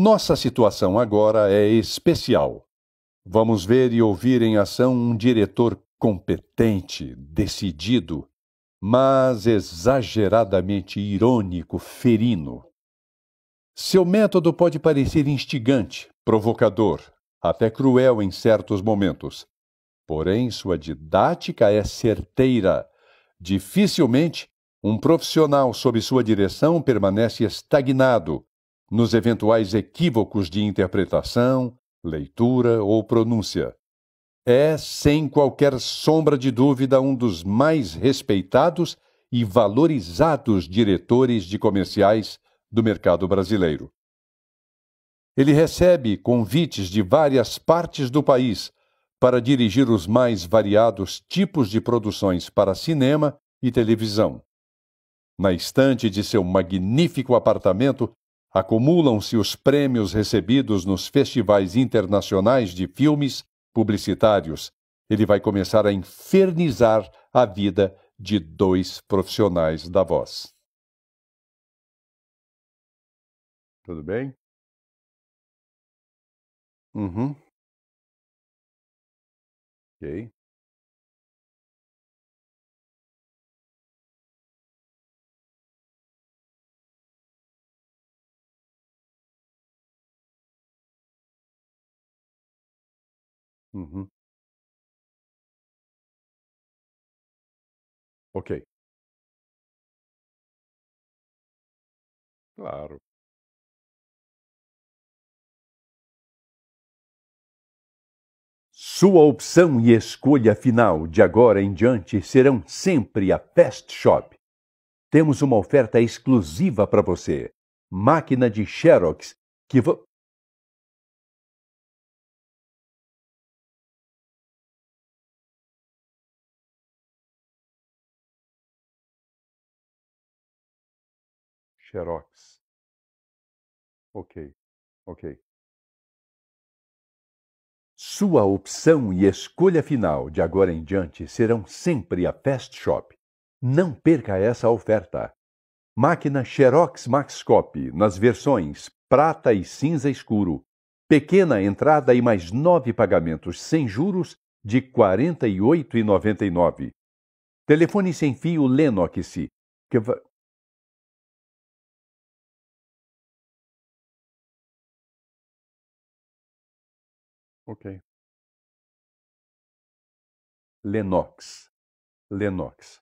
Nossa situação agora é especial. Vamos ver e ouvir em ação um diretor competente, decidido, mas exageradamente irônico, ferino. Seu método pode parecer instigante, provocador, até cruel em certos momentos. Porém, sua didática é certeira. Dificilmente um profissional sob sua direção permanece estagnado, nos eventuais equívocos de interpretação, leitura ou pronúncia. É, sem qualquer sombra de dúvida, um dos mais respeitados e valorizados diretores de comerciais do mercado brasileiro. Ele recebe convites de várias partes do país para dirigir os mais variados tipos de produções para cinema e televisão. Na estante de seu magnífico apartamento acumulam-se os prêmios recebidos nos festivais internacionais de filmes publicitários. Ele vai começar a infernizar a vida de dois profissionais da voz. Tudo bem? Uhum. Ok. Uhum. Ok. Claro. Sua opção e escolha final de agora em diante serão sempre a Best Shop. Temos uma oferta exclusiva para você. Máquina de Xerox que vo xerox. Ok, ok. Sua opção e escolha final de agora em diante serão sempre a Fast Shop. Não perca essa oferta. Máquina Xerox Maxcopy nas versões prata e cinza escuro. Pequena entrada e mais nove pagamentos sem juros de R$ 48,99. Telefone sem fio Lenox Ok. Lenox, Lenox.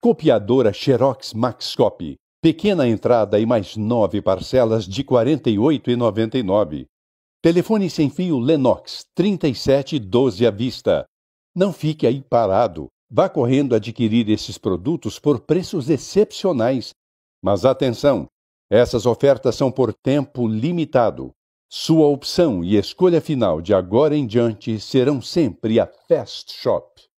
Copiadora Xerox Maxcopy Pequena entrada e mais nove parcelas de R$ 48,99. Telefone sem fio Lenox 3712 à vista. Não fique aí parado. Vá correndo adquirir esses produtos por preços excepcionais. Mas atenção! Essas ofertas são por tempo limitado. Sua opção e escolha final de agora em diante serão sempre a Fast Shop.